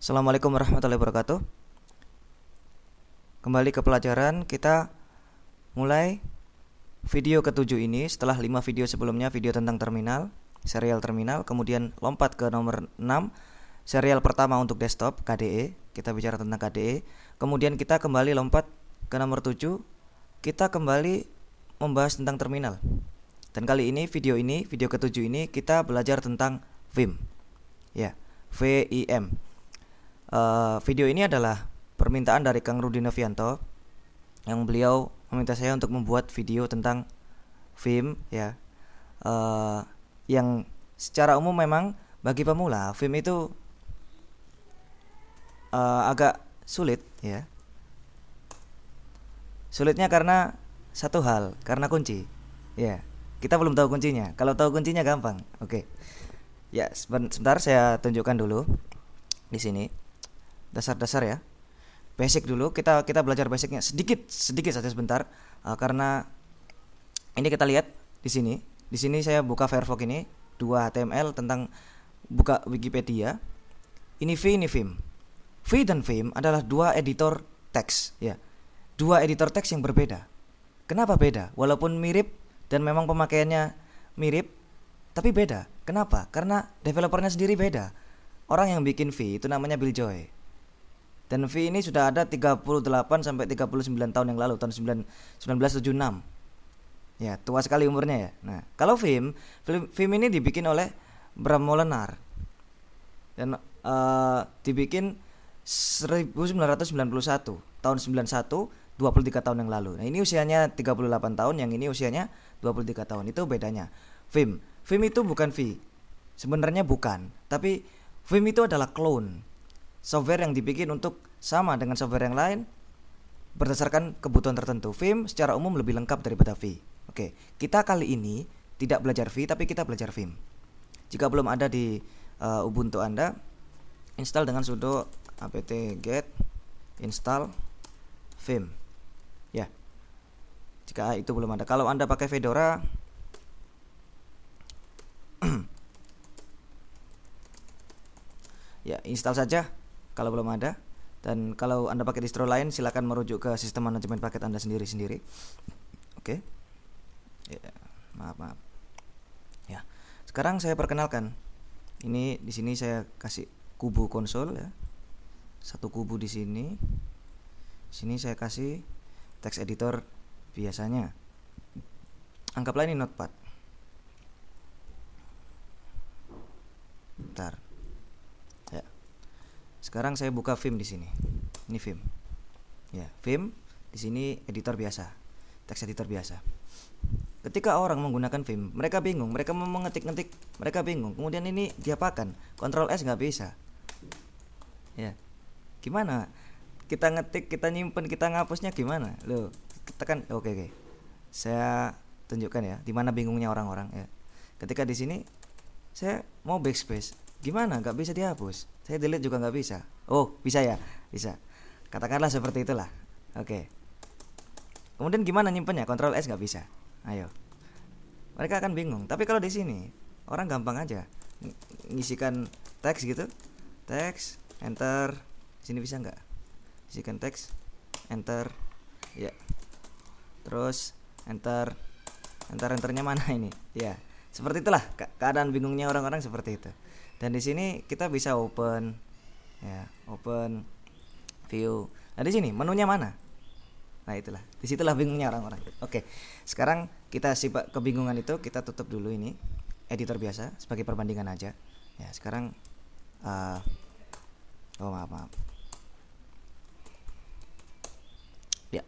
Assalamualaikum warahmatullahi wabarakatuh. Kembali ke pelajaran kita mulai video ketujuh ini setelah lima video sebelumnya video tentang terminal, serial terminal, kemudian lompat ke nomor 6 serial pertama untuk desktop KDE, kita bicara tentang KDE. Kemudian kita kembali lompat ke nomor 7, kita kembali membahas tentang terminal. Dan kali ini video ini, video ketujuh ini kita belajar tentang Vim. Ya, VIM. Eh, video ini adalah permintaan dari Kang Rudi Novianto yang beliau meminta saya untuk membuat video tentang film ya uh, yang secara umum memang bagi pemula film itu uh, agak sulit ya sulitnya karena satu hal karena kunci ya kita belum tahu kuncinya kalau tahu kuncinya gampang oke okay. ya sebentar saya tunjukkan dulu di sini dasar-dasar ya basic dulu kita kita belajar basicnya sedikit sedikit saja sebentar uh, karena ini kita lihat di sini di sini saya buka Firefox ini dua HTML tentang buka Wikipedia ini V ini Vim V dan Vim adalah dua editor teks ya dua editor teks yang berbeda kenapa beda walaupun mirip dan memang pemakaiannya mirip tapi beda kenapa karena developernya sendiri beda orang yang bikin V itu namanya Bill Joy dan V ini sudah ada 38 sampai 39 tahun yang lalu tahun 9, 1976. Ya, tua sekali umurnya ya. Nah, kalau film, film film ini dibikin oleh Bram Molenar. Dan uh, dibikin 1991 tahun 91 23 tahun yang lalu. Nah, ini usianya 38 tahun, yang ini usianya 23 tahun. Itu bedanya. Film. Film itu bukan V. Sebenarnya bukan, tapi film itu adalah clone software yang dibikin untuk sama dengan software yang lain berdasarkan kebutuhan tertentu. Vim secara umum lebih lengkap daripada V. Oke, kita kali ini tidak belajar V tapi kita belajar Vim. Jika belum ada di uh, Ubuntu Anda, install dengan sudo apt get install Vim. Ya. Jika itu belum ada. Kalau Anda pakai Fedora ya, install saja kalau belum ada dan kalau Anda pakai distro lain silakan merujuk ke sistem manajemen paket Anda sendiri-sendiri. Oke. Okay. Ya, yeah, maaf, maaf. Ya. Sekarang saya perkenalkan. Ini di sini saya kasih kubu konsol ya. Satu kubu di sini. Di sini saya kasih teks editor biasanya. Anggaplah ini notepad. Ntar. Sekarang saya buka film di sini. Ini film Ya, film di sini editor biasa. Teks editor biasa. Ketika orang menggunakan film mereka bingung, mereka mau mengetik-ngetik, mereka bingung. Kemudian ini diapakan? Ctrl S nggak bisa. Ya. Gimana? Kita ngetik, kita nyimpen, kita ngapusnya gimana? Loh, tekan oke okay, oke. Okay. Saya tunjukkan ya di mana bingungnya orang-orang ya. Ketika di sini saya mau backspace gimana nggak bisa dihapus saya delete juga nggak bisa oh bisa ya bisa katakanlah seperti itulah oke okay. kemudian gimana nyimpennya kontrol S nggak bisa ayo mereka akan bingung tapi kalau di sini orang gampang aja ng ngisikan teks gitu teks enter sini bisa nggak isikan teks enter ya yeah. terus enter enter enternya mana ini ya yeah. seperti itulah ke keadaan bingungnya orang-orang seperti itu dan di sini kita bisa open ya open view nah di sini menunya mana nah itulah di disitulah bingungnya orang-orang oke sekarang kita sifat kebingungan itu kita tutup dulu ini editor biasa sebagai perbandingan aja ya sekarang uh, oh maaf maaf ya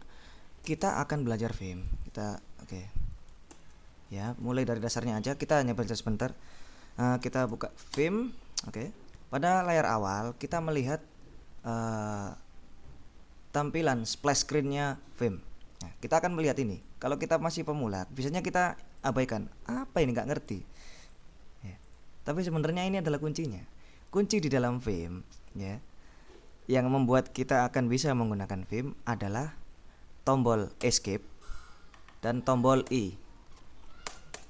kita akan belajar Vim kita oke okay. ya mulai dari dasarnya aja kita hanya belajar sebentar uh, kita buka Vim oke okay. pada layar awal kita melihat uh, tampilan splash screennya Vim nah, kita akan melihat ini kalau kita masih pemula biasanya kita abaikan apa ini nggak ngerti ya. tapi sebenarnya ini adalah kuncinya kunci di dalam Vim ya yang membuat kita akan bisa menggunakan Vim adalah tombol escape dan tombol i. E.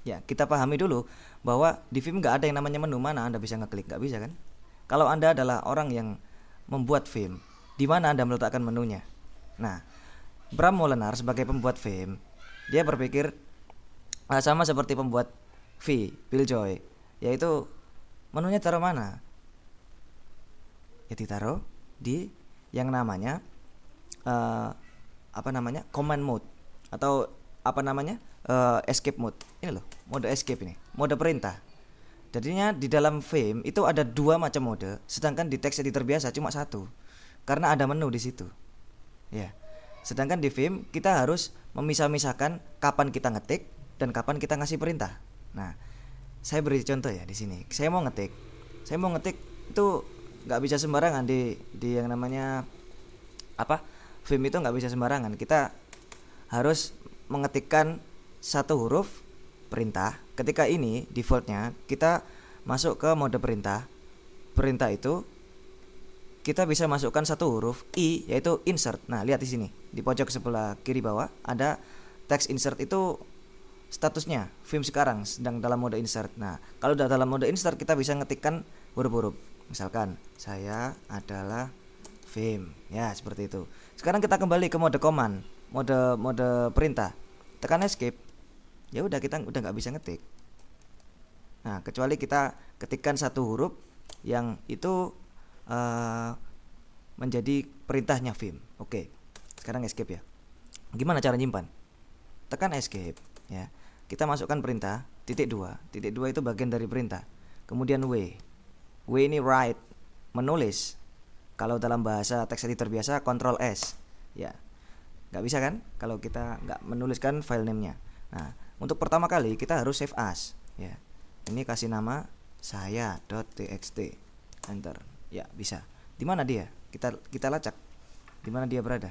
Ya, kita pahami dulu bahwa di film nggak ada yang namanya menu mana Anda bisa ngeklik, nggak bisa kan? Kalau Anda adalah orang yang membuat film, di mana Anda meletakkan menunya? Nah, Bram Molenar sebagai pembuat film, dia berpikir ah, sama seperti pembuat V, Bill Joy, yaitu menunya taruh mana? Ya ditaruh di yang namanya uh, apa namanya command mode atau apa namanya uh, escape mode ini loh mode escape ini mode perintah. Jadinya di dalam Vim itu ada dua macam mode, sedangkan di text editor biasa cuma satu. Karena ada menu di situ. Ya. Sedangkan di Vim kita harus memisah-misahkan kapan kita ngetik dan kapan kita ngasih perintah. Nah, saya beri contoh ya di sini. Saya mau ngetik. Saya mau ngetik itu nggak bisa sembarangan di di yang namanya apa? Vim itu nggak bisa sembarangan. Kita harus mengetikkan satu huruf perintah. Ketika ini defaultnya kita masuk ke mode perintah. Perintah itu kita bisa masukkan satu huruf i yaitu insert. Nah, lihat di sini. Di pojok sebelah kiri bawah ada teks insert itu statusnya film sekarang sedang dalam mode insert. Nah, kalau sudah dalam mode insert kita bisa ngetikkan huruf-huruf. Misalkan saya adalah film. Ya, seperti itu. Sekarang kita kembali ke mode command, mode mode perintah. Tekan escape ya udah kita udah nggak bisa ngetik nah kecuali kita ketikkan satu huruf yang itu uh, menjadi perintahnya Vim oke sekarang escape ya gimana cara nyimpan tekan escape ya kita masukkan perintah titik dua titik dua itu bagian dari perintah kemudian W W ini write menulis kalau dalam bahasa teks editor biasa Control S ya nggak bisa kan kalau kita nggak menuliskan file namenya nah untuk pertama kali kita harus save as ya. Ini kasih nama saya.txt. Enter. Ya, bisa. Di mana dia? Kita kita lacak. Di mana dia berada?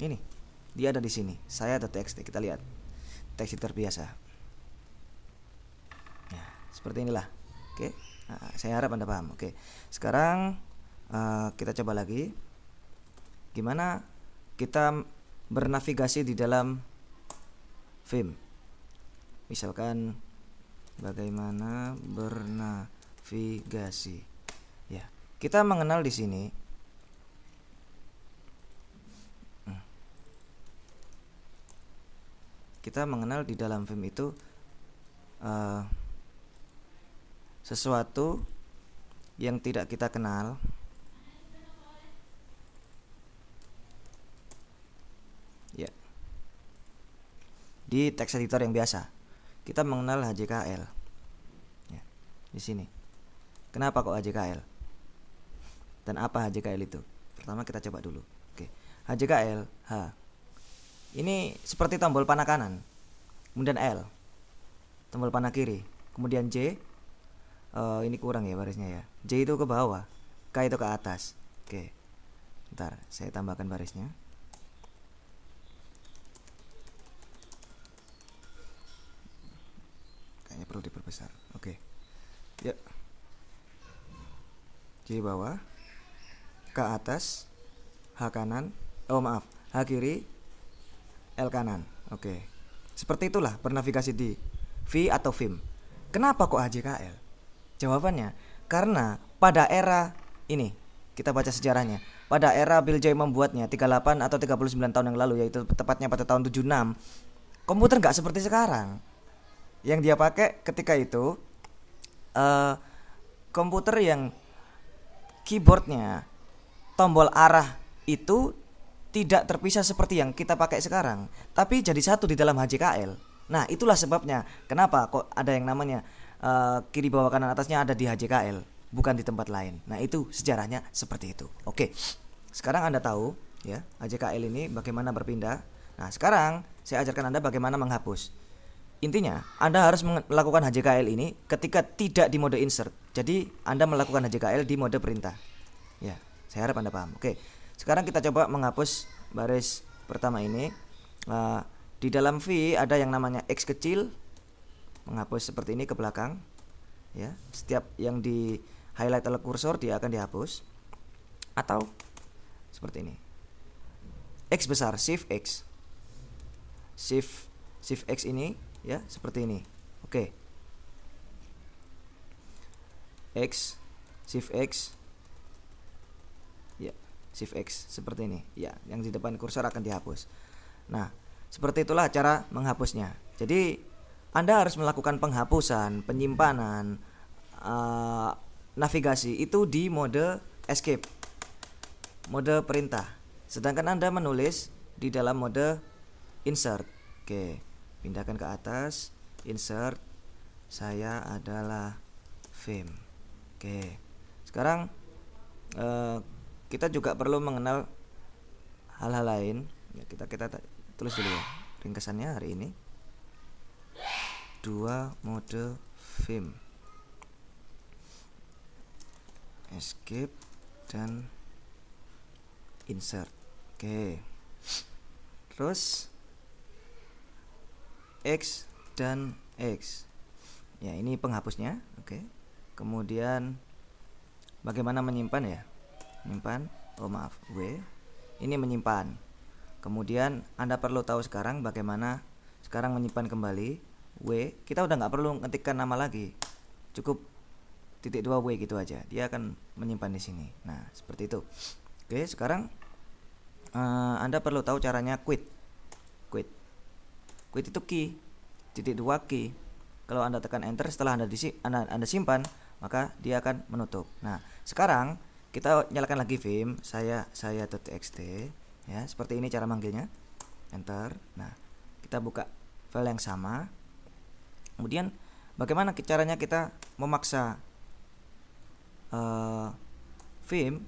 Ini. Dia ada di sini. Saya.txt. Kita lihat. Teks terbiasa. Ya, seperti inilah. Oke. Nah, saya harap Anda paham. Oke. Sekarang uh, kita coba lagi. Gimana kita bernavigasi di dalam film misalkan bagaimana bernavigasi ya kita mengenal di sini kita mengenal di dalam film itu uh, sesuatu yang tidak kita kenal di text editor yang biasa kita mengenal HJKL ya, di sini kenapa kok HJKL dan apa HJKL itu pertama kita coba dulu oke HJKL H ini seperti tombol panah kanan kemudian L tombol panah kiri kemudian J uh, ini kurang ya barisnya ya J itu ke bawah K itu ke atas oke ntar saya tambahkan barisnya kiri bawah ke atas H kanan oh maaf H kiri L kanan oke seperti itulah bernavigasi di V atau VIM kenapa kok HJKL jawabannya karena pada era ini kita baca sejarahnya pada era Bill Joy membuatnya 38 atau 39 tahun yang lalu yaitu tepatnya pada tahun 76 komputer nggak seperti sekarang yang dia pakai ketika itu uh, komputer yang keyboardnya tombol arah itu tidak terpisah seperti yang kita pakai sekarang, tapi jadi satu di dalam HJKL. Nah, itulah sebabnya kenapa kok ada yang namanya uh, kiri bawah kanan atasnya ada di HJKL, bukan di tempat lain. Nah, itu sejarahnya seperti itu. Oke. Sekarang Anda tahu ya, HJKL ini bagaimana berpindah. Nah, sekarang saya ajarkan Anda bagaimana menghapus intinya Anda harus melakukan HJKL ini ketika tidak di mode insert. Jadi Anda melakukan HJKL di mode perintah. Ya, saya harap Anda paham. Oke. Sekarang kita coba menghapus baris pertama ini. Uh, di dalam V ada yang namanya X kecil menghapus seperti ini ke belakang. Ya, setiap yang di highlight oleh kursor dia akan dihapus. Atau seperti ini. X besar shift X. Shift shift X ini ya seperti ini oke x shift x ya shift x seperti ini ya yang di depan kursor akan dihapus nah seperti itulah cara menghapusnya jadi anda harus melakukan penghapusan penyimpanan uh, navigasi itu di mode escape mode perintah sedangkan anda menulis di dalam mode insert oke okay pindahkan ke atas insert saya adalah film, oke sekarang eh, kita juga perlu mengenal hal-hal lain ya, kita kita tulis dulu ya ringkasannya hari ini dua mode film, escape dan insert oke terus X dan X ya ini penghapusnya oke okay. kemudian bagaimana menyimpan ya menyimpan oh maaf W ini menyimpan kemudian Anda perlu tahu sekarang bagaimana sekarang menyimpan kembali W kita udah nggak perlu ngetikkan nama lagi cukup titik 2 W gitu aja dia akan menyimpan di sini nah seperti itu oke sekarang uh, Anda perlu tahu caranya quit key titik dua ki kalau anda tekan enter setelah anda, disi, anda, anda simpan maka dia akan menutup nah sekarang kita nyalakan lagi vim saya saya .txt ya seperti ini cara manggilnya enter nah kita buka file yang sama kemudian bagaimana caranya kita memaksa uh, vim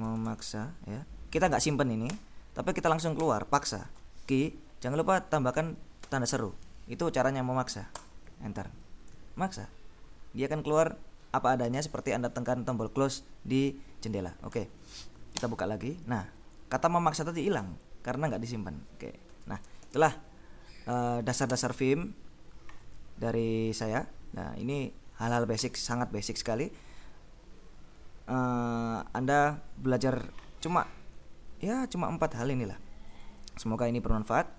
memaksa ya kita nggak simpen ini tapi kita langsung keluar paksa key Jangan lupa tambahkan tanda seru. Itu caranya memaksa. Enter. Maksa. Dia akan keluar apa adanya seperti Anda tekan tombol close di jendela. Oke. Kita buka lagi. Nah, kata memaksa tadi hilang karena nggak disimpan. Oke. Nah, itulah eh, dasar-dasar uh, film dari saya. Nah, ini hal-hal basic sangat basic sekali. Uh, anda belajar cuma ya cuma empat hal inilah. Semoga ini bermanfaat.